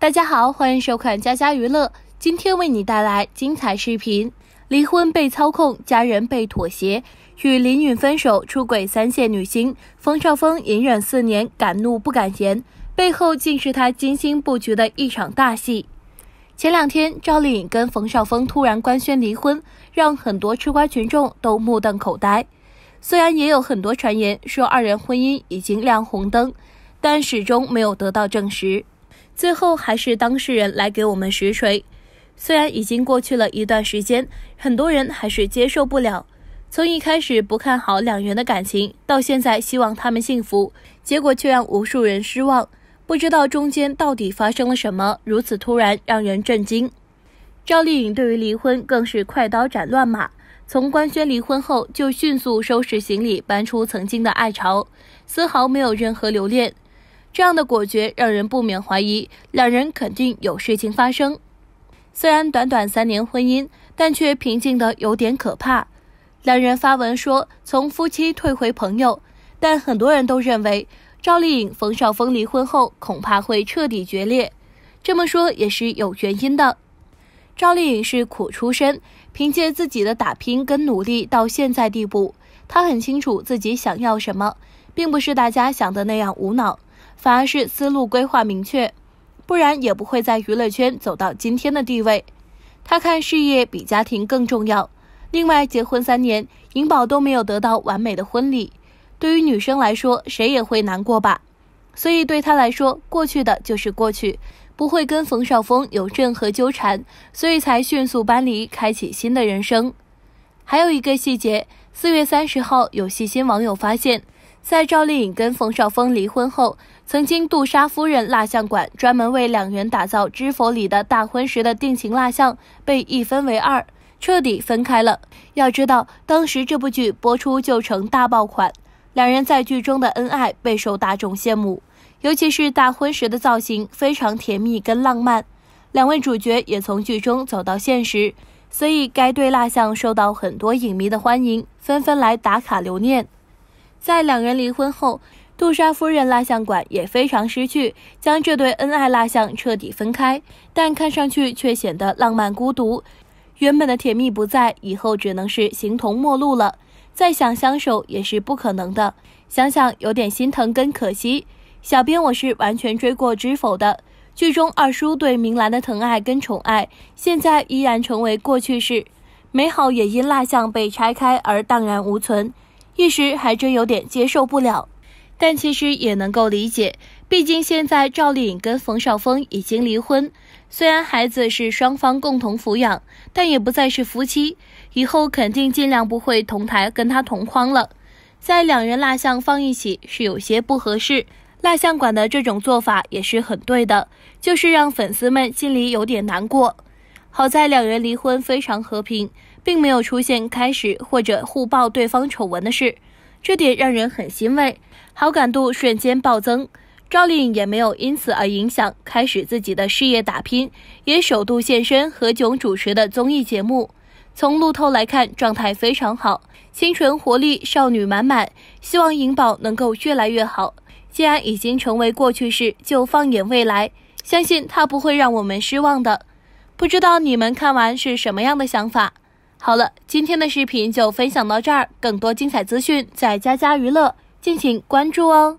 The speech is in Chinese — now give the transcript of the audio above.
大家好，欢迎收看佳佳娱乐，今天为你带来精彩视频。离婚被操控，家人被妥协，与林允分手出轨三线女星冯绍峰隐忍四年敢怒不敢言，背后竟是他精心布局的一场大戏。前两天，赵丽颖跟冯绍峰突然官宣离婚，让很多吃瓜群众都目瞪口呆。虽然也有很多传言说二人婚姻已经亮红灯，但始终没有得到证实。最后还是当事人来给我们实锤。虽然已经过去了一段时间，很多人还是接受不了。从一开始不看好两人的感情，到现在希望他们幸福，结果却让无数人失望。不知道中间到底发生了什么，如此突然，让人震惊。赵丽颖对于离婚更是快刀斩乱麻，从官宣离婚后就迅速收拾行李搬出曾经的爱巢，丝毫没有任何留恋。这样的果决让人不免怀疑，两人肯定有事情发生。虽然短短三年婚姻，但却平静的有点可怕。两人发文说从夫妻退回朋友，但很多人都认为赵丽颖冯绍峰离婚后恐怕会彻底决裂。这么说也是有原因的。赵丽颖是苦出身，凭借自己的打拼跟努力到现在地步，她很清楚自己想要什么，并不是大家想的那样无脑。反而是思路规划明确，不然也不会在娱乐圈走到今天的地位。他看事业比家庭更重要。另外，结婚三年，颖宝都没有得到完美的婚礼，对于女生来说，谁也会难过吧。所以对他来说，过去的就是过去，不会跟冯绍峰有任何纠缠，所以才迅速搬离，开启新的人生。还有一个细节，四月三十号，有细心网友发现。在赵丽颖跟冯绍峰离婚后，曾经杜莎夫人蜡像馆专门为两人打造《知否》里的大婚时的定情蜡像，被一分为二，彻底分开了。要知道，当时这部剧播出就成大爆款，两人在剧中的恩爱备受大众羡慕，尤其是大婚时的造型非常甜蜜跟浪漫。两位主角也从剧中走到现实，所以该对蜡像受到很多影迷的欢迎，纷纷来打卡留念。在两人离婚后，杜莎夫人蜡像馆也非常失去，将这对恩爱蜡像彻底分开，但看上去却显得浪漫孤独。原本的甜蜜不在，以后只能是形同陌路了。再想相守也是不可能的，想想有点心疼跟可惜。小编我是完全追过《知否》的，剧中二叔对明兰的疼爱跟宠爱，现在依然成为过去式，美好也因蜡像被拆开而荡然无存。一时还真有点接受不了，但其实也能够理解，毕竟现在赵丽颖跟冯绍峰已经离婚，虽然孩子是双方共同抚养，但也不再是夫妻，以后肯定尽量不会同台跟他同框了。在两人蜡像放一起是有些不合适，蜡像馆的这种做法也是很对的，就是让粉丝们心里有点难过。好在两人离婚非常和平。并没有出现开始或者互爆对方丑闻的事，这点让人很欣慰，好感度瞬间暴增。赵丽颖也没有因此而影响开始自己的事业打拼，也首度现身何炅主持的综艺节目。从路透来看，状态非常好，清纯活力少女满满。希望颖宝能够越来越好。既然已经成为过去式，就放眼未来，相信她不会让我们失望的。不知道你们看完是什么样的想法？好了，今天的视频就分享到这儿。更多精彩资讯在佳佳娱乐，敬请关注哦。